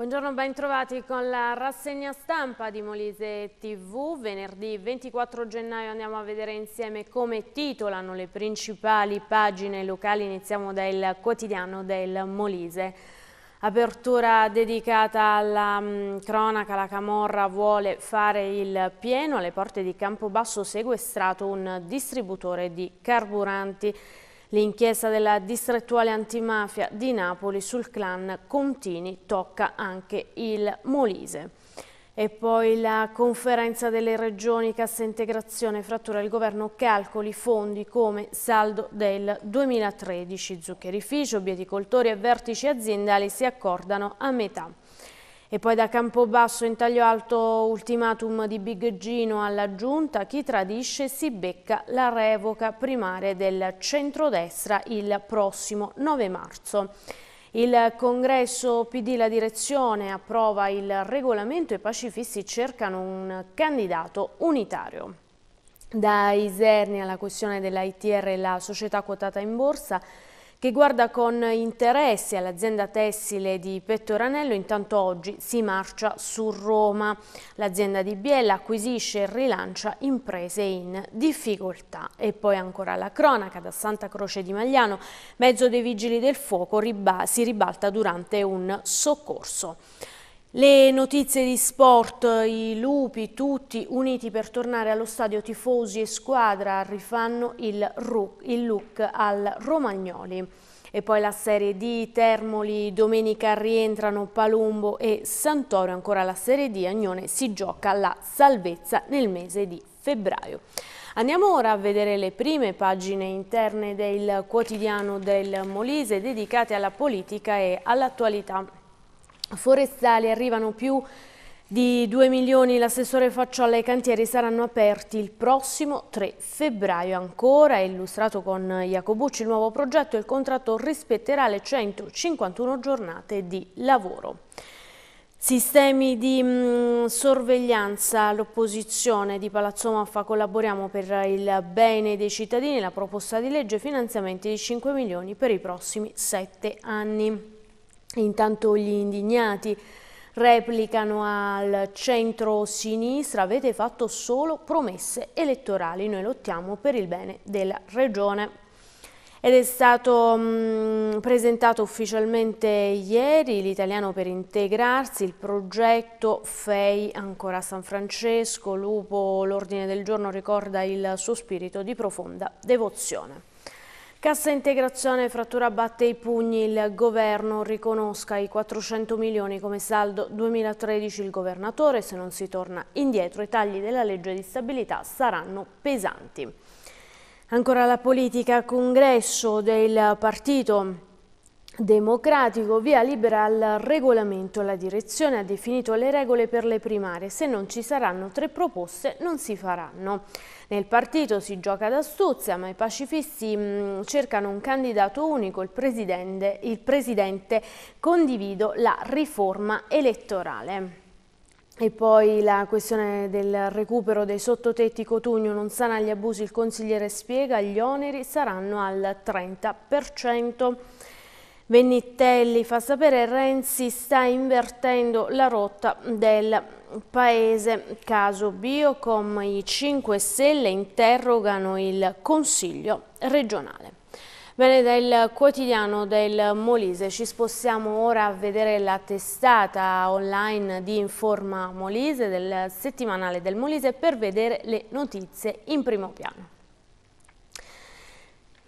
Buongiorno, ben trovati con la rassegna stampa di Molise TV. Venerdì 24 gennaio andiamo a vedere insieme come titolano le principali pagine locali. Iniziamo dal quotidiano del Molise. Apertura dedicata alla mm, cronaca, la Camorra vuole fare il pieno, alle porte di Campobasso sequestrato un distributore di carburanti. L'inchiesta della distrettuale antimafia di Napoli sul clan Contini tocca anche il Molise. E poi la conferenza delle regioni Cassa Integrazione frattura il governo calcoli fondi come saldo del 2013. Zuccherificio, bieticoltori e vertici aziendali si accordano a metà. E poi da Campobasso in taglio alto ultimatum di Big Gino alla giunta, chi tradisce si becca la revoca primaria del centrodestra il prossimo 9 marzo. Il congresso PD La Direzione approva il regolamento e i pacifisti cercano un candidato unitario. Da Isernia alla questione dell'ITR e la società quotata in borsa, che guarda con interesse all'azienda tessile di Pettoranello, intanto oggi si marcia su Roma. L'azienda di Biella acquisisce e rilancia imprese in difficoltà. E poi ancora la cronaca da Santa Croce di Magliano, mezzo dei vigili del fuoco riba si ribalta durante un soccorso. Le notizie di sport, i lupi tutti uniti per tornare allo stadio tifosi e squadra rifanno il, il look al Romagnoli. E poi la Serie D, Termoli, domenica rientrano Palumbo e Santoro, ancora la Serie D, Agnone si gioca la salvezza nel mese di febbraio. Andiamo ora a vedere le prime pagine interne del quotidiano del Molise dedicate alla politica e all'attualità forestali arrivano più di 2 milioni. L'assessore Facciolla i cantieri saranno aperti il prossimo 3 febbraio. Ancora è illustrato con Jacobucci il nuovo progetto il contratto rispetterà le 151 giornate di lavoro. Sistemi di mh, mm, sorveglianza, l'opposizione di Palazzo Maffa collaboriamo per il bene dei cittadini, la proposta di legge finanziamenti di 5 milioni per i prossimi 7 anni. Intanto gli indignati replicano al centro-sinistra avete fatto solo promesse elettorali, noi lottiamo per il bene della regione. Ed è stato mh, mm, presentato ufficialmente ieri l'italiano per integrarsi, il progetto FEI ancora a San Francesco, Lupo l'ordine del giorno ricorda il suo spirito di profonda devozione. Cassa integrazione frattura batte i pugni, il governo riconosca i 400 milioni come saldo 2013 il governatore, se non si torna indietro i tagli della legge di stabilità saranno pesanti. Ancora la politica, congresso del partito democratico, via libera al regolamento. La direzione ha definito le regole per le primarie. Se non ci saranno tre proposte non si faranno. Nel partito si gioca d'astuzia, ma i pacifisti mm, cercano un candidato unico, il presidente, il presidente condivido la riforma elettorale. E poi la questione del recupero dei sottotetti Cotugno non sana gli abusi, il consigliere spiega, gli oneri saranno al 30%. Venitelli fa sapere che Renzi sta invertendo la rotta del paese. Caso Biocom, i 5 Stelle interrogano il Consiglio regionale. Bene, dal quotidiano del Molise ci spostiamo ora a vedere la testata online di Informa Molise del settimanale del Molise per vedere le notizie in primo piano.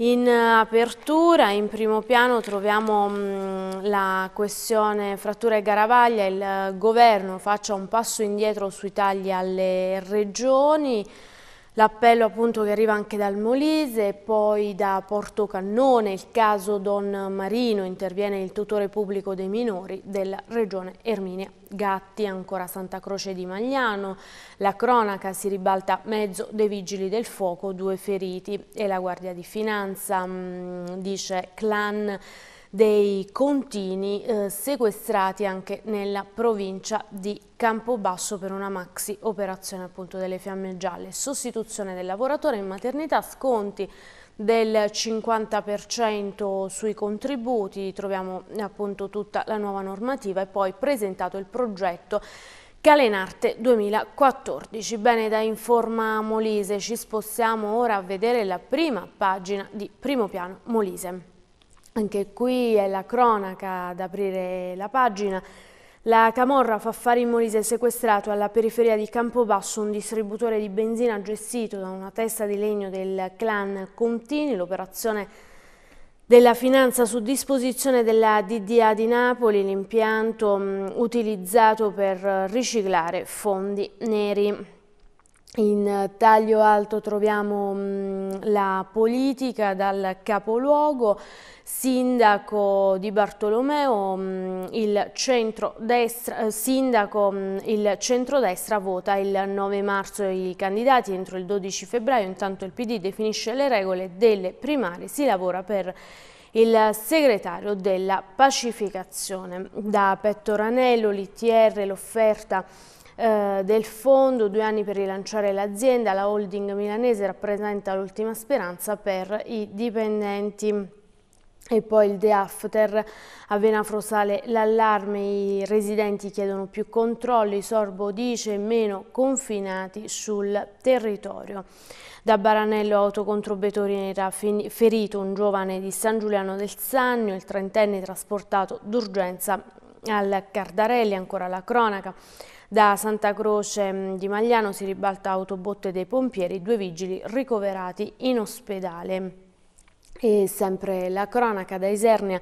In eh, apertura, in primo piano, troviamo mm, la questione frattura e Garavaglia, il eh, governo faccia un passo indietro sui tagli alle regioni, l'appello appunto che arriva anche dal Molise, poi da Porto Cannone, il caso Don Marino, interviene il tutore pubblico dei minori della regione Erminia Gatti, ancora Santa Croce di Magliano, la cronaca si ribalta mezzo dei vigili del fuoco, due feriti e la Guardia di Finanza, mh, mm, dice clan dei contini eh, sequestrati anche nella provincia di Campobasso per una maxi operazione appunto delle fiamme gialle, sostituzione del lavoratore in maternità, sconti del 50% sui contributi, troviamo appunto tutta la nuova normativa e poi presentato il progetto Calenarte 2014. Bene, da Informa Molise ci spostiamo ora a vedere la prima pagina di Primo Piano Molise. Anche qui è la cronaca ad aprire la pagina. La Camorra fa affari in Molise sequestrato alla periferia di Campobasso un distributore di benzina gestito da una testa di legno del clan Contini. L'operazione della finanza su disposizione della DDA di Napoli, l'impianto mm, utilizzato per riciclare fondi neri. In eh, taglio alto troviamo mm, la politica dal capoluogo, sindaco di Bartolomeo, mm, il centrodestra, eh, sindaco, mm, il centrodestra vota il 9 marzo i candidati entro il 12 febbraio, intanto il PD definisce le regole delle primarie, si lavora per il segretario della pacificazione. Da Pettoranello, l'ITR, l'offerta eh, del fondo, due anni per rilanciare l'azienda, la holding milanese rappresenta l'ultima speranza per i dipendenti. E poi il day after a Venafrosale l'allarme, i residenti chiedono più controlli, Sorbo dice meno confinati sul territorio. Da Baranello auto Betorini era ferito un giovane di San Giuliano del Sannio, il trentenne trasportato d'urgenza al Cardarelli, ancora la cronaca. Da Santa Croce mm, di Magliano si ribalta autobotte dei pompieri, due vigili ricoverati in ospedale. E sempre la cronaca da Isernia,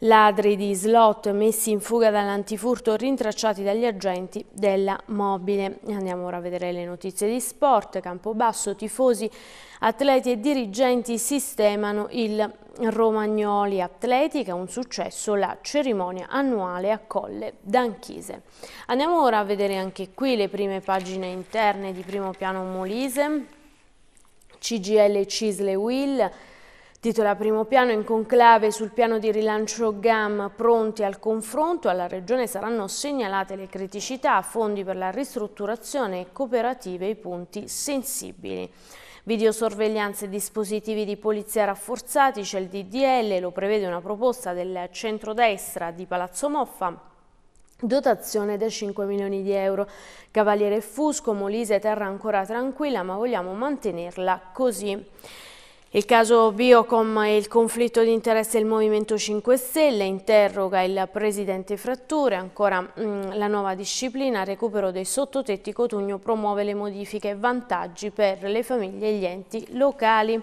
ladri di slot messi in fuga dall'antifurto rintracciati dagli agenti della mobile. Andiamo ora a vedere le notizie di sport, Campobasso, tifosi, atleti e dirigenti sistemano il Romagnoli Atletica, un successo la cerimonia annuale a Colle d'Anchise. Andiamo ora a vedere anche qui le prime pagine interne di primo piano Molise, CGL Cisle Will, Titola primo piano in conclave sul piano di rilancio GAM pronti al confronto, alla Regione saranno segnalate le criticità, fondi per la ristrutturazione e cooperative i punti sensibili. Videosorveglianze e dispositivi di polizia rafforzati, c'è il DDL, lo prevede una proposta del centrodestra di Palazzo Moffa, dotazione da 5 milioni di euro. Cavaliere Fusco, Molise, terra ancora tranquilla ma vogliamo mantenerla così. Il caso Biocom e il conflitto di interesse del Movimento 5 Stelle interroga il presidente Fratture, ancora mh, mm, la nuova disciplina, recupero dei sottotetti Cotugno promuove le modifiche e vantaggi per le famiglie e gli enti locali.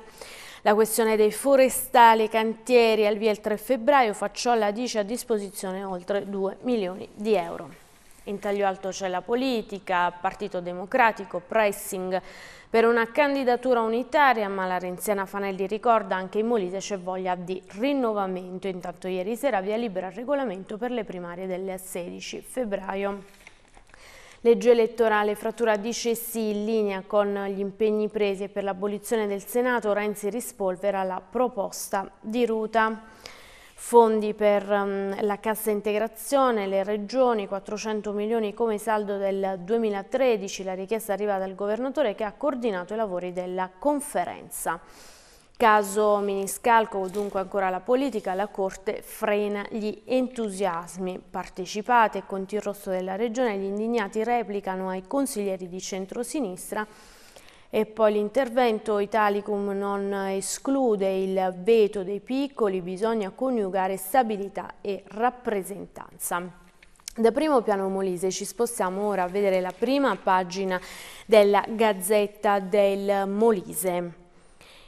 La questione dei forestali cantieri al via il 3 febbraio, Facciolla dice a disposizione oltre 2 milioni di euro. In taglio alto c'è la politica, Partito Democratico, pressing per una candidatura unitaria, ma la renziana Fanelli ricorda anche in Molise c'è voglia di rinnovamento. Intanto ieri sera via libera il regolamento per le primarie del 16 febbraio. Legge elettorale, frattura dice sì in linea con gli impegni presi e per l'abolizione del Senato, Renzi rispolvera la proposta di Ruta fondi per um, la cassa integrazione, le regioni, 400 milioni come saldo del 2013, la richiesta arriva dal governatore che ha coordinato i lavori della conferenza. Caso Miniscalco, dunque ancora la politica, la Corte frena gli entusiasmi. Partecipate conti il rosso della regione, gli indignati replicano ai consiglieri di centrosinistra e poi l'intervento Italicum non esclude il veto dei piccoli, bisogna coniugare stabilità e rappresentanza. Da primo piano Molise ci spostiamo ora a vedere la prima pagina della Gazzetta del Molise.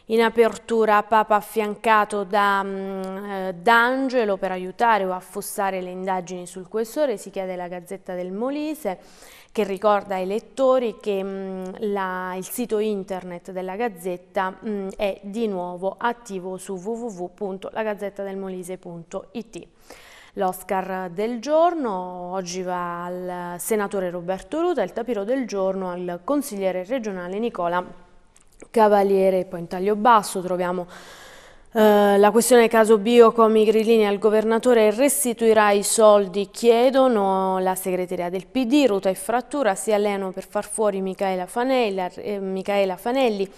In apertura Papa affiancato da mm, eh, D'Angelo per aiutare o affossare le indagini sul questore, si chiede la Gazzetta del Molise che ricorda ai lettori che mh, mm, la, il sito internet della Gazzetta mh, mm, è di nuovo attivo su www.lagazzettadelmolise.it. L'Oscar del giorno oggi va al senatore Roberto Ruta, il tapiro del giorno al consigliere regionale Nicola Cavaliere, poi in taglio basso troviamo eh, la questione caso bio come i grillini al governatore restituirà i soldi, chiedono la segreteria del PD, ruta e frattura, si allenano per far fuori Michaela, Fanella, eh, Michaela Fanelli,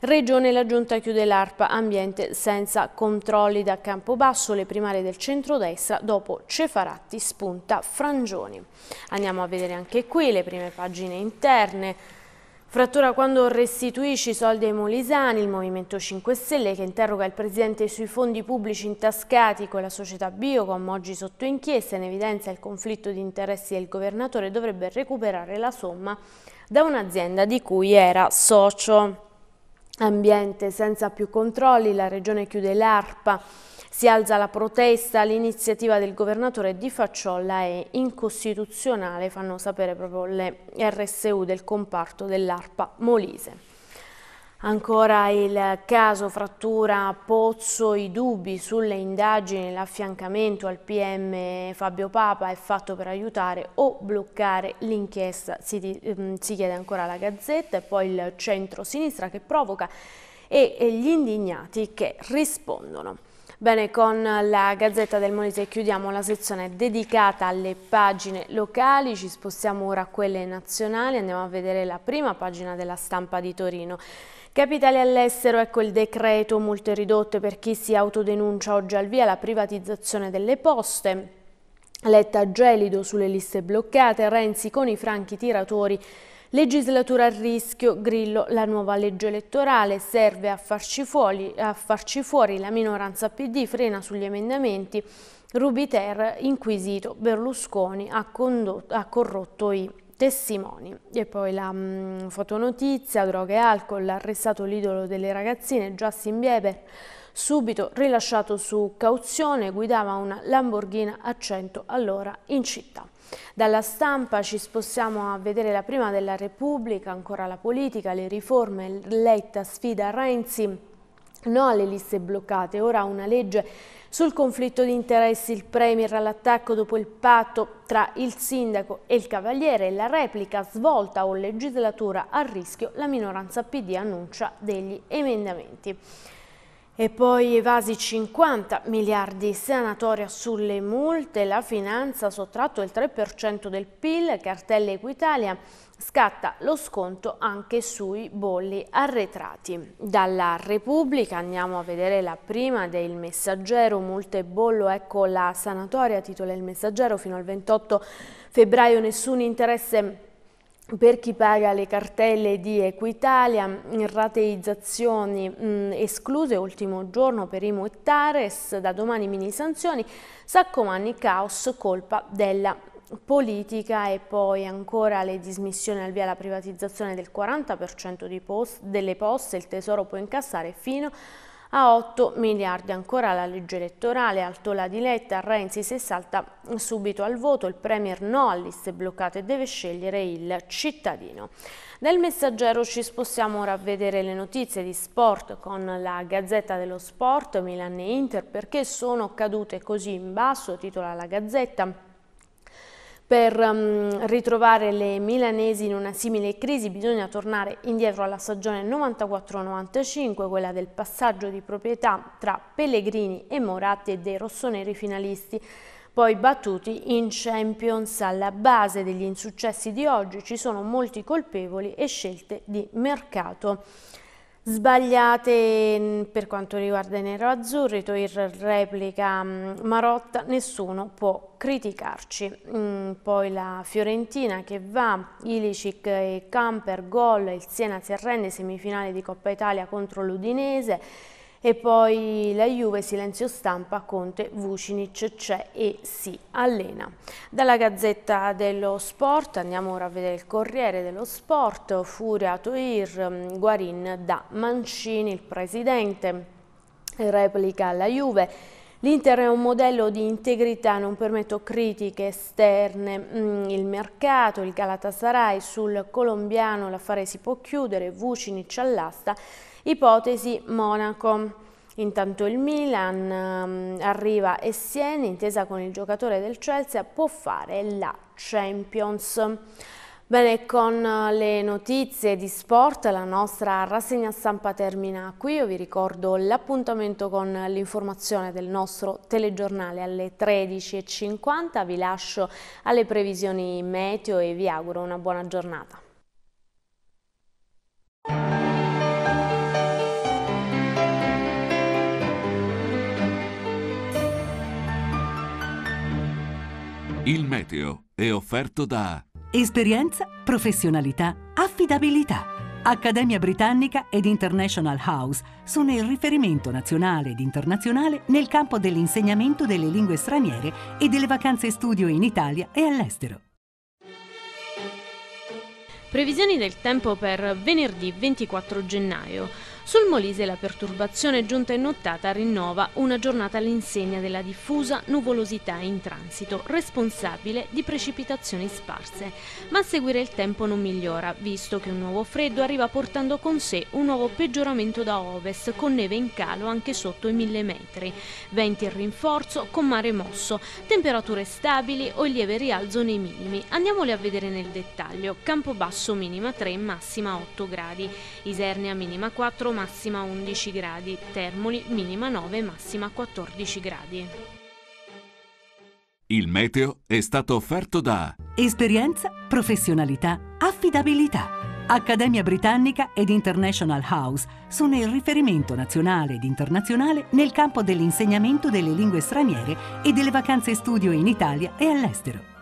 Regione la giunta chiude l'ARPA, ambiente senza controlli da Campobasso, le primarie del centrodestra, dopo Cefaratti spunta Frangioni. Andiamo a vedere anche qui le prime pagine interne. Frattura quando restituisci i soldi ai molisani, il Movimento 5 Stelle che interroga il Presidente sui fondi pubblici intascati con la società Biocom, oggi sotto inchiesta, in evidenza il conflitto di interessi del governatore dovrebbe recuperare la somma da un'azienda di cui era socio ambiente senza più controlli, la regione chiude l'ARPA, si alza la protesta, l'iniziativa del governatore Di Facciolla è incostituzionale, fanno sapere proprio le RSU del comparto dell'ARPA Molise. Ancora il caso frattura Pozzo, i dubbi sulle indagini, l'affiancamento al PM Fabio Papa è fatto per aiutare o bloccare l'inchiesta, si, ehm, si, chiede ancora la Gazzetta e poi il centro-sinistra che provoca e, e gli indignati che rispondono. Bene, con la Gazzetta del Molise chiudiamo la sezione dedicata alle pagine locali, ci spostiamo ora a quelle nazionali, andiamo a vedere la prima pagina della stampa di Torino. Capitali all'estero, ecco il decreto, multe ridotte per chi si autodenuncia oggi al via la privatizzazione delle poste. Letta gelido sulle liste bloccate, Renzi con i franchi tiratori Legislatura a rischio, Grillo, la nuova legge elettorale serve a farci, fuori, a farci fuori, la minoranza PD frena sugli emendamenti, Rubiter inquisito, Berlusconi ha, condotto, ha corrotto i testimoni. E poi la mh, mm, fotonotizia, droga e alcol, arrestato l'idolo delle ragazzine Justin Bieber, subito rilasciato su cauzione, guidava una Lamborghini a 100 all'ora in città. Dalla stampa ci spostiamo a vedere la prima della Repubblica, ancora la politica, le riforme, Letta sfida Renzi, No alle liste bloccate, ora una legge sul conflitto di interessi, il Premier all'attacco dopo il patto tra il sindaco e il Cavaliere, la replica svolta o legislatura a rischio, la minoranza PD annuncia degli emendamenti. E poi evasi 50 miliardi, sanatoria sulle multe, la finanza ha sottratto il 3% del PIL, cartelle Equitalia, scatta lo sconto anche sui bolli arretrati. Dalla Repubblica andiamo a vedere la prima del Messaggero, multe e bollo, ecco la sanatoria, titola il Messaggero, fino al 28 febbraio nessun interesse per chi paga le cartelle di Equitalia, rateizzazioni mh, mm, escluse, ultimo giorno per Imo e Tares, da domani mini sanzioni, Saccomanni caos, colpa della politica e poi ancora le dismissioni al via la privatizzazione del 40% post, delle poste, il Tesoro può incassare fino a a 8 miliardi. Ancora la legge elettorale, alto la diletta, Renzi si salta subito al voto, il Premier no a liste bloccate e deve scegliere il cittadino. Nel messaggero ci spostiamo ora a vedere le notizie di sport con la Gazzetta dello Sport, Milan e Inter, perché sono cadute così in basso, titola la Gazzetta. Per um, ritrovare le milanesi in una simile crisi bisogna tornare indietro alla stagione 94-95, quella del passaggio di proprietà tra Pellegrini e Moratti e dei rossoneri finalisti. Poi battuti in Champions, alla base degli insuccessi di oggi ci sono molti colpevoli e scelte di mercato. Sbagliate mm, per quanto riguarda i nero-azzurri, Toir replica mm, Marotta, nessuno può criticarci. Mm, poi la Fiorentina che va, Ilicic e Camper, gol, il Siena si arrende, semifinale di Coppa Italia contro l'Udinese, e poi la Juve, silenzio stampa, Conte, Vucinic c'è e si allena. Dalla Gazzetta dello Sport, andiamo ora a vedere il Corriere dello Sport, Furia Toir, mm, Guarin da Mancini, il presidente, replica alla Juve. L'Inter è un modello di integrità, non permetto critiche esterne. Mm, il mercato, il Galatasaray sul colombiano, l'affare si può chiudere, Vucinic all'asta Ipotesi Monaco. Intanto il Milan ehm, arriva e Siena, intesa con il giocatore del Chelsea, può fare la Champions. Bene, con eh, le notizie di sport la nostra rassegna stampa termina qui. Io vi ricordo l'appuntamento con l'informazione del nostro telegiornale alle 13.50. Vi lascio alle previsioni meteo e vi auguro una buona giornata. Il meteo è offerto da Esperienza, professionalità, affidabilità. Accademia Britannica ed International House sono il riferimento nazionale ed internazionale nel campo dell'insegnamento delle lingue straniere e delle vacanze studio in Italia e all'estero. Previsioni del tempo per venerdì 24 gennaio. Sul Molise la perturbazione giunta in nottata rinnova una giornata all'insegna della diffusa nuvolosità in transito, responsabile di precipitazioni sparse. Ma a seguire il tempo non migliora, visto che un nuovo freddo arriva portando con sé un nuovo peggioramento da ovest, con neve in calo anche sotto i 1000 metri, venti in rinforzo con mare mosso, temperature stabili o il lieve rialzo nei minimi. Andiamole a vedere nel dettaglio. Campobasso minima 3, massima 8 gradi. Isernia minima 4, massima 11 gradi, Termoli minima 9 massima 14 gradi. Il meteo è stato offerto da Esperienza, professionalità, affidabilità. Accademia Britannica ed International House sono il riferimento nazionale ed internazionale nel campo dell'insegnamento delle lingue straniere e delle vacanze studio in Italia e all'estero.